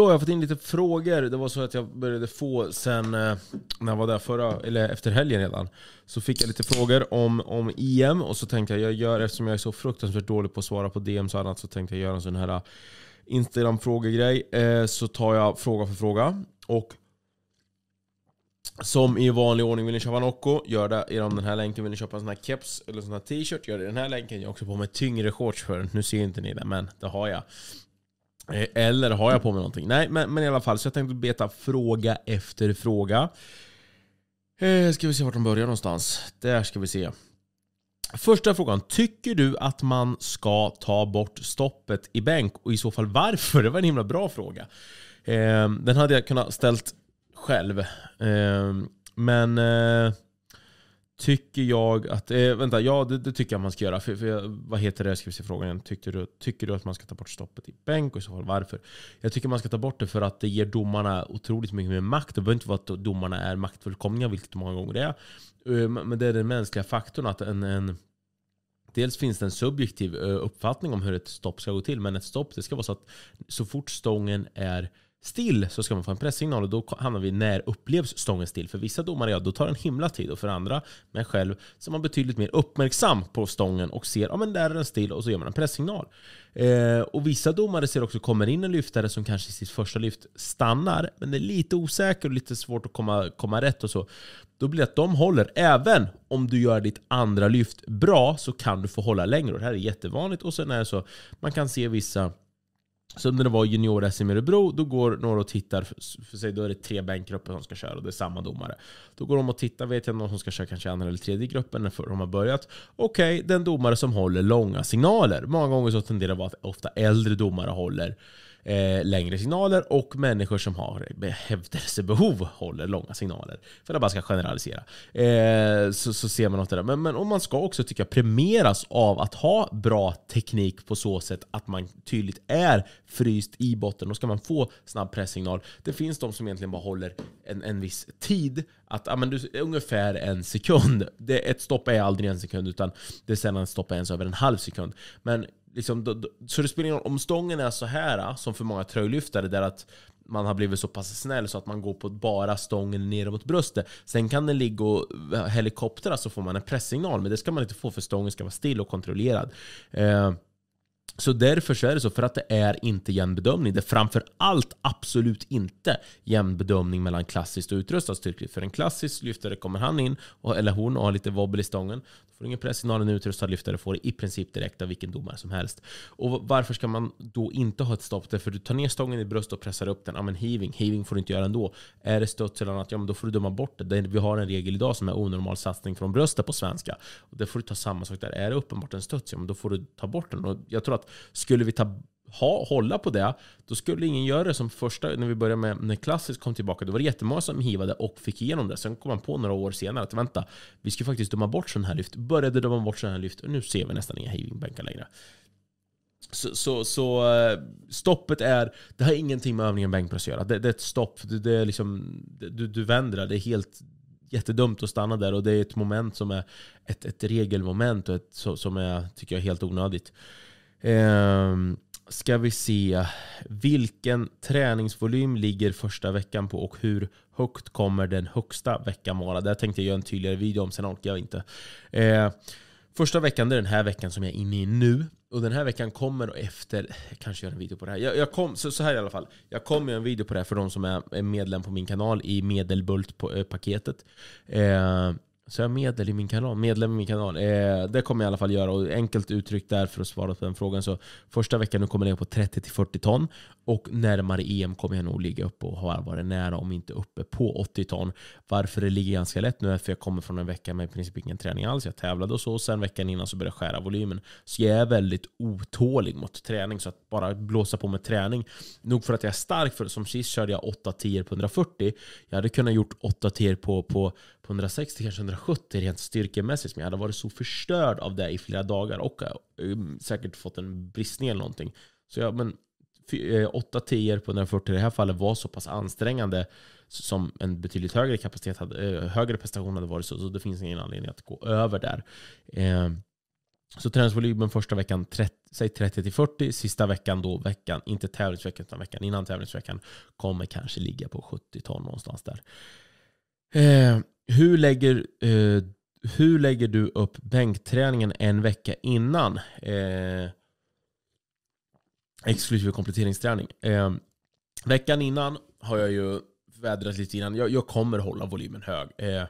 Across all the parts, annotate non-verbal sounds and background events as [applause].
Så, jag har fått in lite frågor. Det var så att jag började få sen eh, när jag var där förra, eller efter helgen redan. Så fick jag lite frågor om, om EM och så tänkte jag, jag gör, eftersom jag är så fruktansvärt dålig på att svara på DMs och annat, så tänkte jag göra en sån här eh, Instagram-frågegrej. Eh, så tar jag fråga för fråga. Och som i vanlig ordning, vill ni köpa Nocco, gör det genom den här länken. Vill ni köpa en sån här keps eller en sån här t-shirt, gör det i den här länken. Jag har också på mig tyngre shorts för nu ser inte ni det, men det har jag. Eh, eller har jag på mig någonting? Nej, men, men i alla fall. Så jag tänkte beta fråga efter fråga. Eh, ska vi se vart de börjar någonstans. Där ska vi se. Första frågan. Tycker du att man ska ta bort stoppet i bänk? Och i så fall varför? Det var en himla bra fråga. Eh, den hade jag kunnat ställt själv. Eh, men... Eh, tycker jag att... Eh, vänta, ja det, det, tycker jag man ska göra. För, för vad heter det? Jag ska se frågan tycker du, tycker du att man ska ta bort stoppet i bänk? Och i så fall varför? Jag tycker man ska ta bort det för att det ger domarna otroligt mycket mer makt. Det behöver inte vara att domarna är maktfullkomliga, vilket många gånger det är. Eh, men det är den mänskliga faktorn att en, en Dels finns det en subjektiv eh, uppfattning om hur ett stopp ska gå till, men ett stopp det ska vara så att så fort stången är still så ska man få en pressignal och då hamnar vi när upplevs stången still? För vissa domare, ja, då tar den himla tid och för andra, mig själv, så är man betydligt mer uppmärksam på stången och ser, ja men där är den still och så gör man en pressignal. Eh, och vissa domare ser också, kommer in en lyftare som kanske i sitt första lyft stannar, men är lite osäker och lite svårt att komma, komma rätt och så. Då blir det att de håller, även om du gör ditt andra lyft bra så kan du få hålla längre. Och det här är jättevanligt och sen är det så, man kan se vissa så när det var junior-SM i Örebro, då går några och tittar. För sig, då är det tre bänkgrupper som ska köra och det är samma domare. Då går de och tittar, vet jag någon som ska köra kanske andra eller tredje gruppen när de har börjat. Okej, okay, den domare som håller långa signaler. Många gånger så tenderar det att vara att ofta äldre domare håller Eh, längre signaler och människor som har hävdelsebehov håller långa signaler. För att bara ska generalisera. Eh, så, så, ser man något där. Men, men och man ska också tycka premieras av att ha bra teknik på så sätt att man tydligt är fryst i botten. Då ska man få snabb pressignal. Det finns de som egentligen bara håller en, en viss tid. Att ja, men du, ungefär en sekund. Det, ett stopp är aldrig en sekund utan det är sällan ett stopp är ens över en halv sekund. Men liksom, då, då, så det spelar ingen roll om stången är så här ah, som för många tröjlyftare, där att man har blivit så pass snäll så att man går på bara stången ner mot bröstet. Sen kan den ligga och eh, helikoptera så får man en pressignal. men det ska man inte få för stången ska vara still och kontrollerad. Eh, så därför så är det så, för att det är inte jämn bedömning. Det är framför allt absolut inte jämn bedömning mellan klassiskt och utrustat styrkelyft. För en klassisk lyftare kommer han in, och, eller hon, och har lite wobbel i stången. Då får ingen presssignal. En utrustad lyftare får i princip direkt av vilken domare som helst. Och Varför ska man då inte ha ett stopp? Därför du tar ner stången i bröst och pressar upp den. Ja, men heaving. Heaving får du inte göra ändå. Är det stöts eller annat, ja, men då får du döma bort det. Vi har en regel idag som är onormal satsning från bröstet på svenska. Och där får du ta samma sak där. Är det uppenbart en studs, ja, men då får du ta bort den. Och jag tror att att skulle vi ta ha, hålla på det, då skulle ingen göra det som första, när vi började med när klassiskt kom tillbaka, då var det jättemånga som hivade och fick igenom det. Sen kom man på några år senare att vänta, vi ska faktiskt döma bort sådana här lyft. Började döma bort sådana här lyft och nu ser vi nästan inga hivbänkar längre. Så, så, så, eh, stoppet är, det har ingenting med övningen bänkpress att göra. Det, det, är ett stopp, det, det är liksom, du, du vänder det, det är helt jättedumt att stanna där och det är ett moment som är ett, ett regelmoment och ett, som är, tycker jag, helt onödigt. Eh, ska vi se. Vilken träningsvolym ligger första veckan på och hur högt kommer den högsta veckan vara? Det tänkte jag göra en tydligare video om, sen orkar jag inte. Eh, första veckan, det är den här veckan som jag är inne i nu. Och den här veckan kommer efter, jag kanske gör en video på det här. Jag, jag kom, så, så, här i alla fall. Jag kommer göra en video på det här för de som är medlem på min kanal i medelbultpaketet. Eh, så jag är medel i min kanal? Medlem i min kanal. Eh, det kommer jag i alla fall göra. Och enkelt uttryckt där för att svara på den frågan. Så första veckan nu kommer jag ner på 30-40 ton. Och närmare EM kommer jag nog ligga uppe och har varit nära, om inte uppe på 80 ton. Varför det ligger ganska lätt nu är för jag kommer från en vecka med i princip ingen träning alls. Jag tävlade och så. Och sen veckan innan så började jag skära volymen. Så jag är väldigt otålig mot träning. Så att bara blåsa på med träning. Nog för att jag är stark, för som sist körde jag 8-10 på 140. Jag hade kunnat gjort 8-10 på, på 160, kanske 170 rent styrkemässigt. Men jag hade varit så förstörd av det i flera dagar och eh, um, säkert fått en bristning eller någonting. Så jag, men 8 10 eh, på 140 i det här fallet var så pass ansträngande som en betydligt högre kapacitet hade, eh, högre prestation hade varit. Så, så det finns ingen anledning att gå över där. Så träningsvolymen första veckan, 30, säg 30-40. till Sista veckan, då veckan, inte tävlingsveckan utan veckan innan tävlingsveckan, kommer kanske ligga på 70 ton någonstans där. Hur lägger, eh, hur lägger du upp bänkträningen en vecka innan eh, exklusive kompletteringsträning? Eh, veckan innan har jag ju vädrat lite innan. Jag, jag kommer hålla volymen hög. Eh,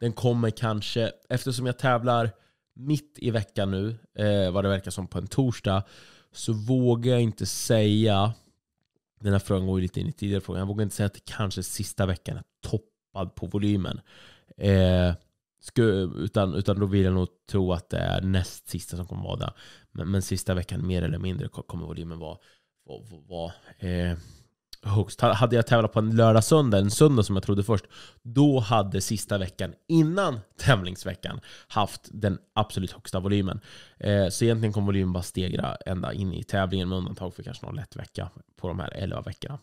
den kommer kanske, eftersom jag tävlar mitt i veckan nu, eh, vad det verkar som på en torsdag, så vågar jag inte säga, den här frågan går ju lite in i tidigare frågan, jag vågar inte säga att det kanske är sista veckan är topp tappad på volymen. Eh, sku, utan, utan då vill jag nog tro att det är näst sista som kommer vara där. Men, men sista veckan mer eller mindre kommer volymen vara, vara, vara eh, högst. Hade jag tävlat på en lördag, söndag, en söndag som jag trodde först, då hade sista veckan innan tävlingsveckan haft den absolut högsta volymen. Eh, så egentligen kommer volymen bara stegra ända in i tävlingen med undantag för kanske någon lätt vecka på de här 11 veckorna.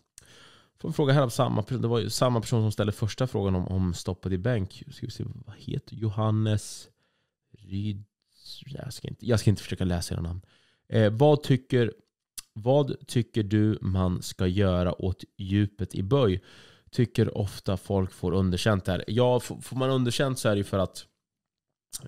Får fråga här av samma Det var ju samma person som ställde första frågan om, om stoppet i bänk. Ska vi se, vad heter Johannes Ryd... Jag ska inte, jag ska inte försöka läsa era namn. Eh, vad, tycker, vad tycker du man ska göra åt djupet i böj? Tycker ofta folk får underkänt här. Ja, får man underkänt så är det ju för att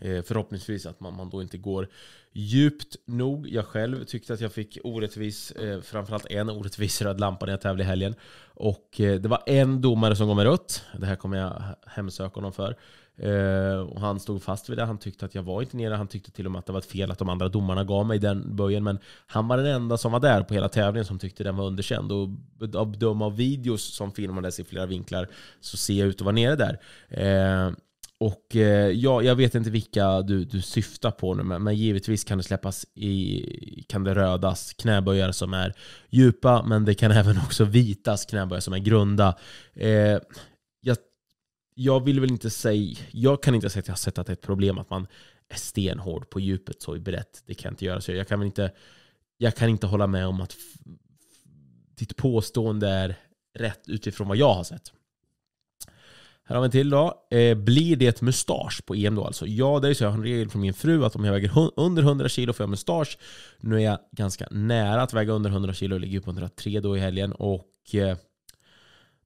Eh, förhoppningsvis att man, man då inte går djupt nog. Jag själv tyckte att jag fick orättvis, eh, framförallt en orättvis [laughs] röd lampa när jag tävlade i helgen. Och eh, det var en domare som gav mig rött. Det här kommer jag hemsöka honom för. Eh, och han stod fast vid det. Han tyckte att jag var inte nere. Han tyckte till och med att det var ett fel att de andra domarna gav mig den böjen. Men han var den enda som var där på hela tävlingen som tyckte den var underkänd. Och att döma av videos som filmades i flera vinklar så ser jag ut att vara nere där. Eh, och eh, ja, jag vet inte vilka du, du syftar på nu, men, men, givetvis kan det släppas i, kan det rödas knäböjar som är djupa, men det kan [laughs] även också vitas knäböjar som är grunda. Eh, jag, jag vill väl inte säga, jag kan inte säga att jag har sett att det är ett problem att man är stenhård på djupet så i brett. Det kan jag inte göra. Så jag kan väl inte, jag kan inte hålla med om att ditt påstående är rätt utifrån vad jag har sett. Här har vi en till då. Eh, blir det mustasch på EM då alltså? Ja, det är så. Jag har en regel från min fru att om jag väger under 100 kilo får jag mustasch. Nu är jag ganska nära att väga under 100 kilo och ligger på 103 då i helgen. Och eh,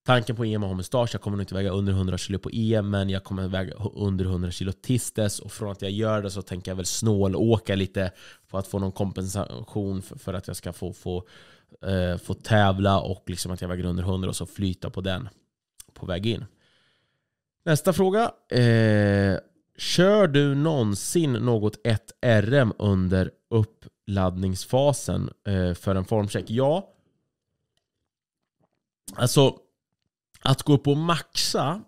tanken på EM är att ha mustasch. Jag kommer nog inte väga under 100 kilo på EM, men jag kommer väga under 100 kilo tills dess. Och från att jag gör det så tänker jag väl snålåka lite för att få någon kompensation för, för att jag ska få, få, eh, få tävla och liksom att jag väger under 100 och så flyta på den på väg in. Nästa fråga. Eh, kör du någonsin något 1RM under uppladdningsfasen eh, för en formcheck? Ja. Alltså, att gå upp och maxa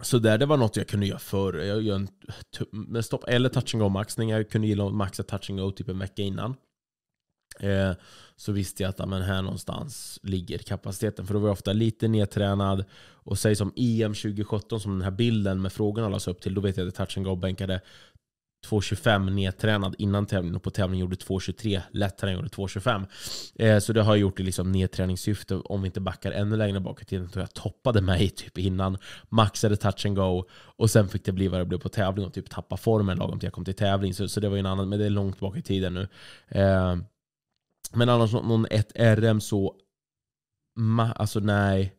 så där, det var något jag kunde göra förr. Jag gör en stopp eller touching go maxning. Jag kunde gilla att maxa touching go typ en vecka innan. Eh, så visste jag att amen, här någonstans ligger kapaciteten. För då var jag ofta lite nedtränad. Och säg som EM 2017, som den här bilden med frågorna lades upp till, då vet jag att touch and go bänkade 2.25 nedtränad innan tävlingen och på tävlingen gjorde 2.23, lätt träning gjorde 2.25. Eh, så det har jag gjort i liksom nedträningssyfte. Om vi inte backar ännu längre bak i tiden tror jag toppade mig typ innan, maxade touch and go och sen fick det bli vad det blev på tävling och typ tappa formen lagom till jag kom till tävling. så det var ju en annan, men det är långt bak i tiden nu. Eh, men annars någon 1RM så, ma, alltså nej.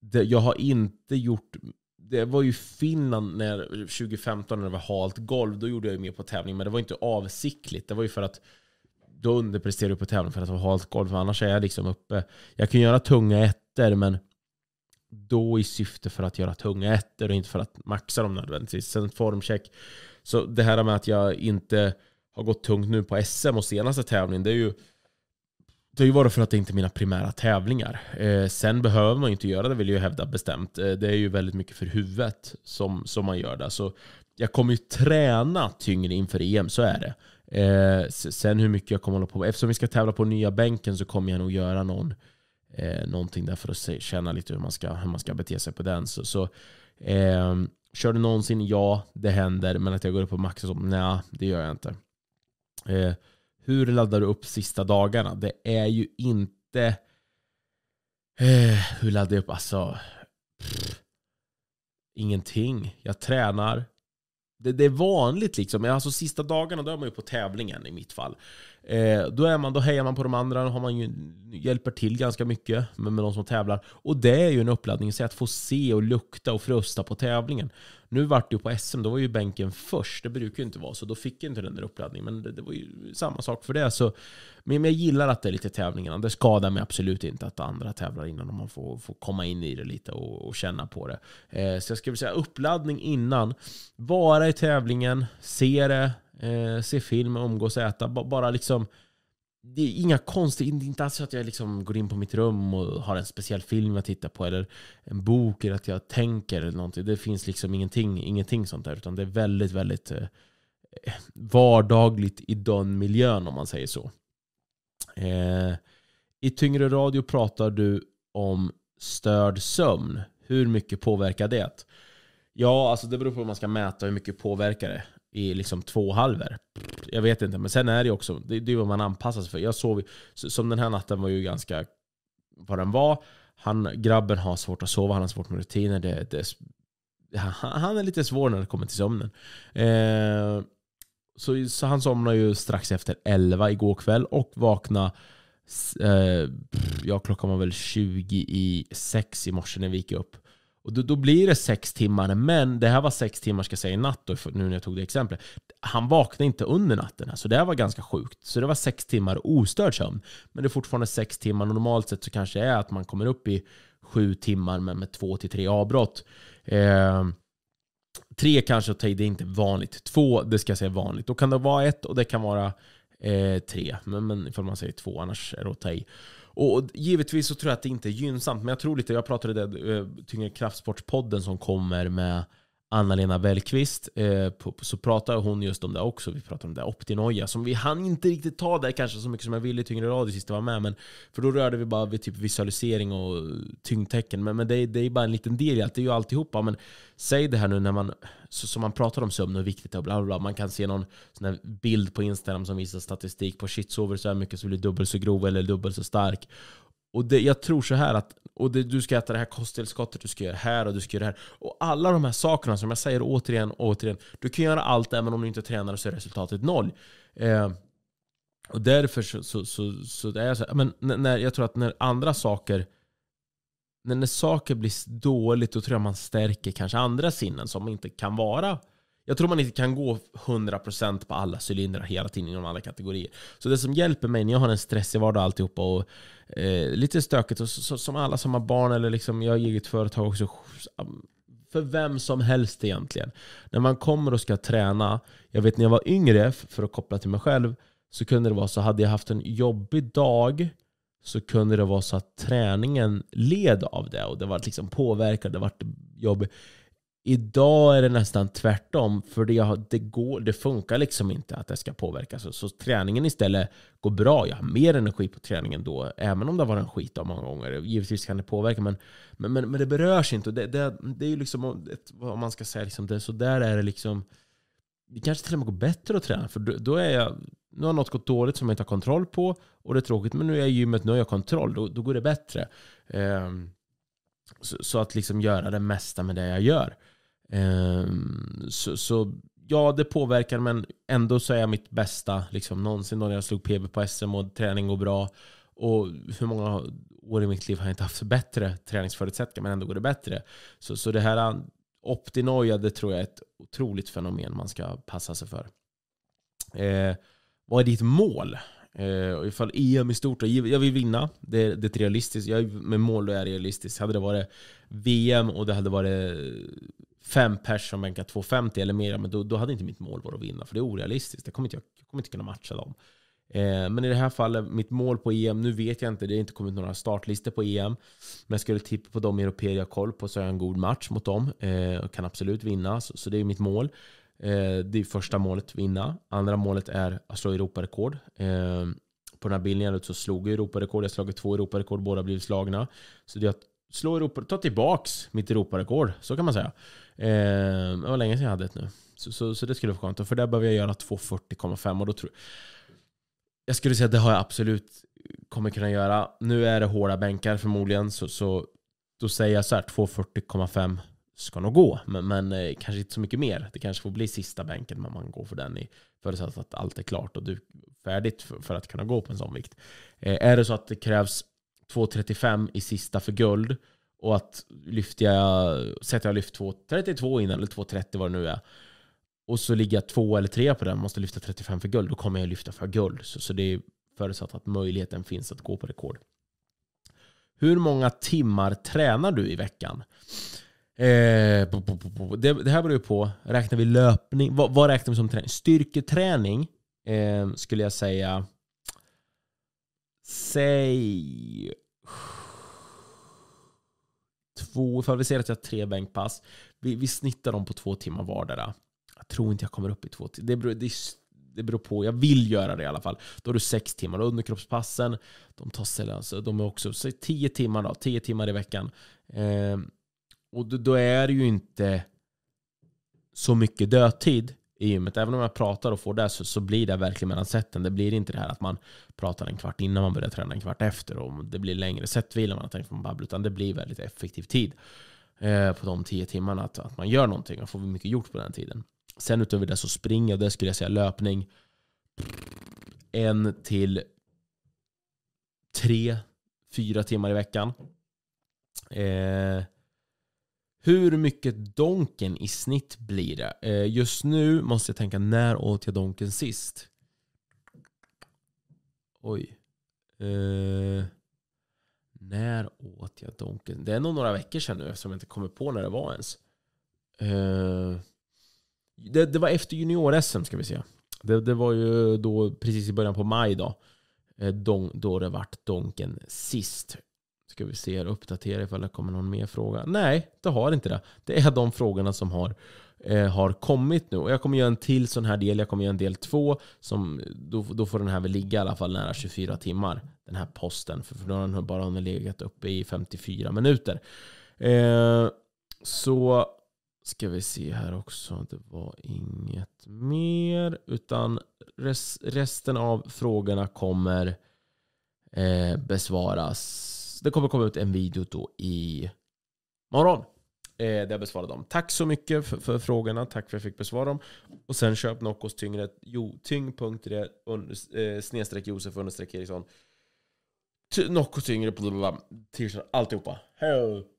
Det, jag har inte gjort, det var ju Finland när, 2015 när det var halt golv. Då gjorde jag ju mer på tävling, men det var inte avsiktligt. Det var ju för att då underpresterade jag på tävling för att det var halt golv. För annars är jag liksom uppe. Jag kan göra tunga ettor, men då i syfte för att göra tunga ettor och inte för att maxa dem nödvändigtvis. Sen formcheck. Så det här med att jag inte har gått tungt nu på SM och senaste tävlingen, det är ju det är ju bara för att det inte är mina primära tävlingar. Eh, sen behöver man ju inte göra det vill jag ju hävda bestämt. Eh, det är ju väldigt mycket för huvudet som, som man gör det. Så jag kommer ju träna tyngre inför EM, så är det. Eh, sen hur mycket jag kommer hålla på med. Eftersom vi ska tävla på nya bänken så kommer jag nog göra någon, eh, någonting där för att känna lite hur man ska, hur man ska bete sig på den. Så, så eh, kör du någonsin? Ja, det händer. Men att jag går upp på max och så? Nej, det gör jag inte eh, hur laddar du upp sista dagarna? Det är ju inte eh, hur laddar jag upp? Alltså, pff, ingenting. Jag tränar. Det, det, är vanligt liksom. Alltså sista dagarna då är man ju på tävlingen i mitt fall. Eh, då, är man, då hejar man på de andra, och har man ju, hjälper till ganska mycket med, med de som tävlar. Och det är ju en uppladdning, att få se och lukta och frusta på tävlingen. Nu vart det ju på SM, då var ju bänken först. Det brukar ju inte vara så, då fick jag inte den där uppladdningen. Men det, det, var ju samma sak för det. Så, men jag gillar att det är lite tävlingarna. Det skadar mig absolut inte att andra tävlar innan man får, får komma in i det lite och, och känna på det. Eh, så jag skulle säga uppladdning innan. Vara i tävlingen, se det, eh, se film, umgås, äta. B bara liksom, det är inga konstigt, inte alls så att jag liksom går in på mitt rum och har en speciell film jag tittar på eller en bok eller att jag tänker eller någonting. Det finns liksom ingenting, ingenting sånt där. Utan det är väldigt, väldigt eh, vardagligt i den miljön om man säger så. Eh, I tyngre radio pratar du om störd sömn. Hur mycket påverkar det? Ja, alltså det beror på hur man ska mäta hur mycket påverkar det i liksom två halver. Jag vet inte, men sen är det ju också det, det är vad man anpassar sig för. Jag sov, som den här natten var ju ganska vad den var. Han, grabben har svårt att sova, han har svårt med rutiner. Det, det, han, han är lite svår när det kommer till sömnen. Eh, så, så, han somnade ju strax efter 11 igår kväll och vaknade eh, ja, klockan var väl 20 i 6 i morse när vi gick upp. Och då, då, blir det sex timmar, men det här var sex timmar ska jag säga i natt då, nu när jag tog det exemplet. Han vaknade inte under natten, så alltså det här var ganska sjukt. Så det var sex timmar ostörd sömn. Men det är fortfarande sex timmar, normalt sett så kanske det är att man kommer upp i sju timmar men med två till tre avbrott. Eh, tre kanske att ta i, det är inte vanligt. Två, det ska jag säga vanligt. Då kan det vara ett och det kan vara eh, tre. Men, men ifall man säger två, annars är det att ta i. Och givetvis så tror jag att det inte är gynnsamt, men jag tror lite, jag pratade det, eh, tyngre kraftsportspodden som kommer med Anna-Lena Bellqvist, eh, så pratar hon just om det också. Vi pratar om det optinoja, som vi hann inte riktigt ta där kanske så mycket som jag ville i tyngre radio sist jag var med. Men, för då rörde vi bara vid typ visualisering och tyngdtecken. Men, men det, det är bara en liten del i allt, det är ju alltihopa. Men säg det här nu när man, så, som man pratar om sömn och viktigt och Bla, bla, bla. Man kan se någon sån bild på Instagram som visar statistik på shit, sover så här mycket så blir du dubbelt så grov eller dubbelt så stark. Och det, jag tror så här att och det, du ska äta det här kosttillskottet, du ska göra det här och du ska göra det här. Och alla de här sakerna som jag säger återigen och återigen. Du kan göra allt även om du inte tränar så är resultatet noll. Eh, och därför så, så, så, så det är så här, men när, jag tror att när andra saker när, när saker blir dåligt, då tror jag man stärker kanske andra sinnen som inte kan vara jag tror man inte kan gå 100% på alla cylindrar hela tiden inom alla kategorier. Så det som hjälper mig när jag har en stressig vardag och alltihopa och eh, lite stökigt, och så, så, som alla som har barn eller liksom, jag har eget företag också, för vem som helst egentligen. När man kommer och ska träna, jag vet när jag var yngre, för att koppla till mig själv, så kunde det vara så hade jag haft en jobbig dag så kunde det vara så att träningen led av det och det var liksom påverkat, det var jobbigt. Idag är det nästan tvärtom, för det, det, går, det funkar liksom inte att det ska påverkas. Så, så träningen istället går bra. Jag har mer energi på träningen då, även om det har varit en skit många gånger. Givetvis kan det påverka, men, men, men, men det berörs inte. Och det, det, det är ju liksom, vad man ska säga, liksom det, så där är det liksom. Det kanske till och med går bättre att träna, för då, då är jag, nu har något gått dåligt som jag inte har kontroll på, och det är tråkigt, men nu är jag i gymmet, nu har jag kontroll, då, då går det bättre. Um, så, så, att liksom göra det mesta med det jag gör. Ehm, så, så, ja, det påverkar men ändå så är jag mitt bästa liksom, någonsin då när jag slog PB på SM och träning går bra. Och hur många år i mitt liv har jag inte haft bättre träningsförutsättningar men ändå går det bättre. Så, så det här um, optinoia, det tror jag är ett otroligt fenomen man ska passa sig för. Eh, vad är ditt mål? Eh, ifall EM i stort, jag vill vinna. Det, det är realistiskt. Jag, med mål då är realistiskt. Hade det varit VM och det hade varit fem pers som bänkar 2,50 eller mer, men då, då hade inte mitt mål varit att vinna. För det är orealistiskt. Jag kommer inte, jag kommer inte kunna matcha dem. Eh, men i det här fallet, mitt mål på EM, nu vet jag inte, det har inte kommit några startlistor på EM. Men jag skulle tippa på de europeer jag har koll på så har jag en god match mot dem. Eh, och kan absolut vinna, så, så det är mitt mål. Eh, det är första målet, vinna. Andra målet är att slå Europarekord. Eh, på den här bilden så slog jag Europarekord. Jag har slagit två Europarekord, båda blivit slagna. Så det är att slå Europa, ta tillbaks mitt Europarekord, så kan man säga. Eh, det var länge sedan jag hade ett nu. Så, så, så det skulle vara skönt. För där behöver jag göra 240,5 och då tror jag, jag skulle säga att det har jag absolut kommer kunna göra. Nu är det hårda bänkar förmodligen, så, så då säger jag så här 240,5 ska nog gå, men, men eh, kanske inte så mycket mer. Det kanske får bli sista bänken, men man går för den i förutsatt att allt är klart och du färdigt för, för att kunna gå på en sån vikt. Eh, är det så att det krävs 2,35 i sista för guld, och att lyfter jag, sätter jag lyft 2.32 in eller 2.30 vad det nu är och så ligger jag två eller tre på den, måste lyfta 35 för guld, då kommer jag lyfta för guld. Så, så det är förutsatt att möjligheten finns att gå på rekord. Hur många timmar tränar du i veckan? Eh, bo, bo, bo, det, det, här beror ju på, räknar vi löpning, vad, vad räknar vi som träning? Styrketräning eh, skulle jag säga, säg två, för vi säger att jag har tre bänkpass. Vi, vi snittar dem på två timmar vardera. Jag tror inte jag kommer upp i två timmar. Det beror, det, det beror på. Jag vill göra det i alla fall. Då har du sex timmar. Och underkroppspassen, de tar sällan. Så de är också så tio timmar då. Tio timmar i veckan. Eh, och då, då, är det ju inte så mycket dödtid i gymmet. Även om jag pratar och får det så, så blir det verkligen mellan seten. Det blir inte det här att man pratar en kvart innan man börjar träna, en kvart efter och det blir längre setvila man har tänkt man babblar, utan det blir väldigt effektiv tid eh, på de tio timmarna att, att man gör någonting och får mycket gjort på den tiden. Sen utöver det så springer jag, det skulle jag säga löpning en till tre, fyra timmar i veckan. Eh, hur mycket donken i snitt blir det? Eh, just nu måste jag tänka, när åt jag donken sist? Oj. Eh, när åt jag donken? Det är nog några veckor sedan nu eftersom jag inte kommer på när det var ens. Eh, det, det, var efter junior-SM ska vi se. Det, det, var ju då precis i början på maj då. Eh, don, då det vart donken sist. Ska vi se här, uppdatera ifall det kommer någon mer fråga. Nej, det har inte det. Det är de frågorna som har, eh, har kommit nu. Och jag kommer göra en till sån här del. Jag kommer göra en del två. Som, då, då får den här väl ligga i alla fall nära 24 timmar. Den här posten. För, för då har den bara legat uppe i 54 minuter. Eh, så ska vi se här också. Det var inget mer. Utan res, resten av frågorna kommer eh, besvaras det kommer komma ut en video då i morgon. Eh, där jag besvarar dem. Tack så mycket för, för, frågorna. Tack för att jag fick besvara dem. Och sen köp Noccos tyngre. Jo, Tyng.det eh, snedstreck Josef understreck Eriksson. Noccos tyngre. t Alltihopa. Hej!